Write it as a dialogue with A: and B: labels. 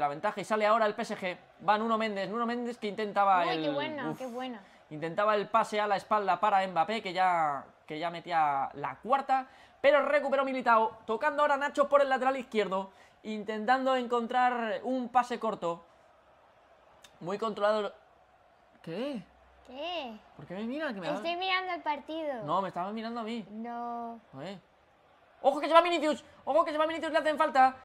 A: la ventaja y sale ahora el PSG. Va Nuno Méndez, Nuno Méndez que intentaba el... Intentaba el pase a la espalda para Mbappé, que ya, que ya metía la cuarta, pero recuperó Militao, tocando ahora Nacho por el lateral izquierdo, intentando encontrar un pase corto. Muy controlado. ¿Qué? ¿Qué? ¿Por qué me mira? Estoy
B: mirando el partido.
C: No,
A: me estaba mirando a mí.
C: No.
D: ¡Ojo que se va Vinicius! ¡Ojo que se va Vinicius! Le hacen falta.